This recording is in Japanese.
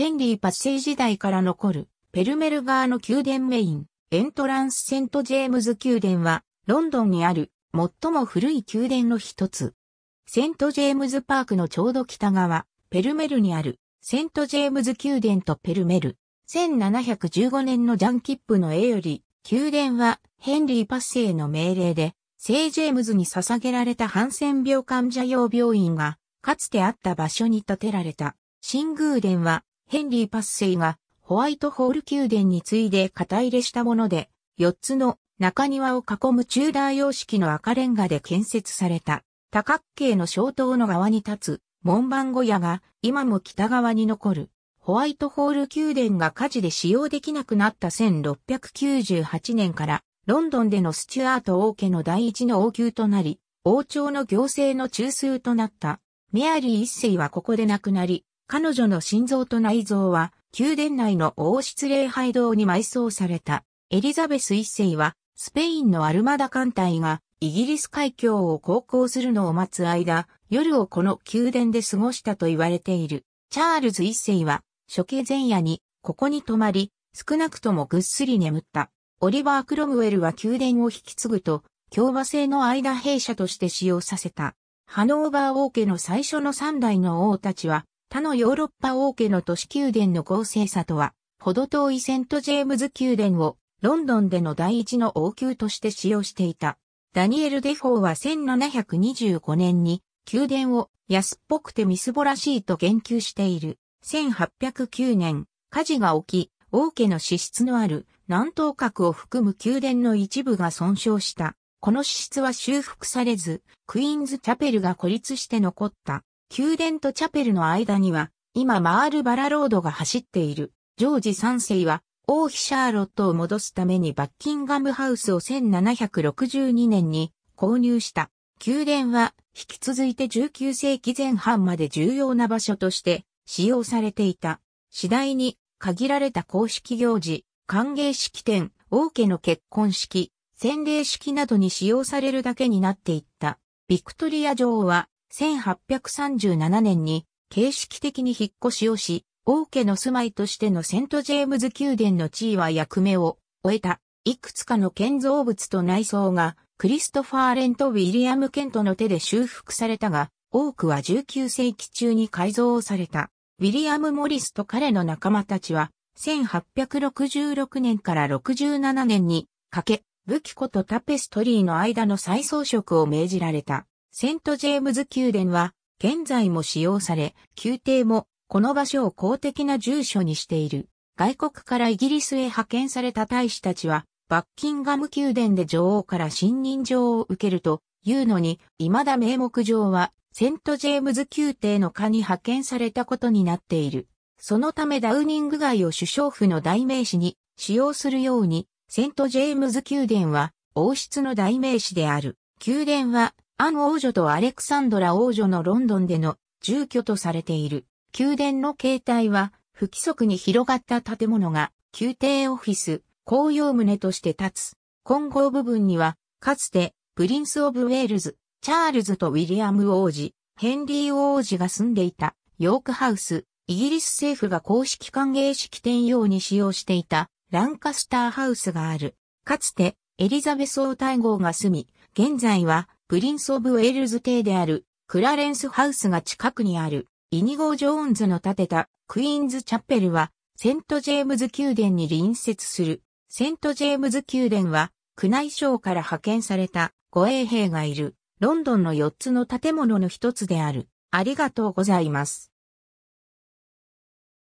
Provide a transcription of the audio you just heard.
ヘンリーパッセ時代から残る、ペルメル側の宮殿メイン、エントランスセントジェームズ宮殿は、ロンドンにある、最も古い宮殿の一つ。セントジェームズパークのちょうど北側、ペルメルにある、セントジェームズ宮殿とペルメル。1715年のジャンキップの絵より、宮殿はヘンリー・パッセイの命令で、聖ジェームズに捧げられたハンセン病患者用病院が、かつてあった場所に建てられた。新宮殿は、ヘンリー・パッセイがホワイトホール宮殿に次いで肩入れしたもので、4つの中庭を囲むチューダー様式の赤レンガで建設された多角形の小塔の側に立つ門番小屋が今も北側に残るホワイトホール宮殿が火事で使用できなくなった1698年からロンドンでのスチュアート王家の第一の王宮となり王朝の行政の中枢となったメアリー一世はここで亡くなり彼女の心臓と内臓は、宮殿内の王室礼拝堂に埋葬された。エリザベス一世は、スペインのアルマダ艦隊が、イギリス海峡を航行するのを待つ間、夜をこの宮殿で過ごしたと言われている。チャールズ一世は、処刑前夜に、ここに泊まり、少なくともぐっすり眠った。オリバー・クロムウェルは宮殿を引き継ぐと、共和制の間弊社として使用させた。ハノーバー王家の最初の三代の王たちは、他のヨーロッパ王家の都市宮殿の豪勢さとは、ほど遠いセントジェームズ宮殿をロンドンでの第一の王宮として使用していた。ダニエル・デフォーは1725年に宮殿を安っぽくてみすぼらしいと言及している。1809年、火事が起き、王家の資質のある南東閣を含む宮殿の一部が損傷した。この資質は修復されず、クイーンズチャペルが孤立して残った。宮殿とチャペルの間には、今マールバラロードが走っている。ジョージ3世は、王妃シャーロットを戻すためにバッキンガムハウスを1762年に購入した。宮殿は、引き続いて19世紀前半まで重要な場所として使用されていた。次第に、限られた公式行事、歓迎式典、王家の結婚式、洗礼式などに使用されるだけになっていった。ビクトリア女王は1837年に形式的に引っ越しをし、王家の住まいとしてのセント・ジェームズ宮殿の地位は役目を終えた。いくつかの建造物と内装がクリストファー・レント・ウィリアム・ケントの手で修復されたが、多くは19世紀中に改造された。ウィリアム・モリスと彼の仲間たちは、1866年から67年にかけ、武器庫とタペストリーの間の再装飾を命じられた。セントジェームズ宮殿は現在も使用され、宮廷もこの場所を公的な住所にしている。外国からイギリスへ派遣された大使たちは、バッキンガム宮殿で女王から信任状を受けるというのに、未だ名目上はセントジェームズ宮廷の下に派遣されたことになっている。そのためダウニング街を首相府の代名詞に使用するように、セントジェームズ宮殿は王室の代名詞である。宮殿はアン王女とアレクサンドラ王女のロンドンでの住居とされている。宮殿の形態は不規則に広がった建物が宮廷オフィス、公用棟として立つ。混合部分には、かつてプリンス・オブ・ウェールズ、チャールズとウィリアム王子、ヘンリー王子が住んでいたヨークハウス、イギリス政府が公式歓迎式典用に使用していたランカスターハウスがある。かつてエリザベス王太后が住み、現在はプリンス・オブ・ウェールズ邸であるクラレンス・ハウスが近くにあるイニゴー・ジョーンズの建てたクイーンズ・チャペルはセント・ジェームズ宮殿に隣接するセント・ジェームズ宮殿は宮内省から派遣された護衛兵がいるロンドンの4つの建物の1つである。ありがとうございます。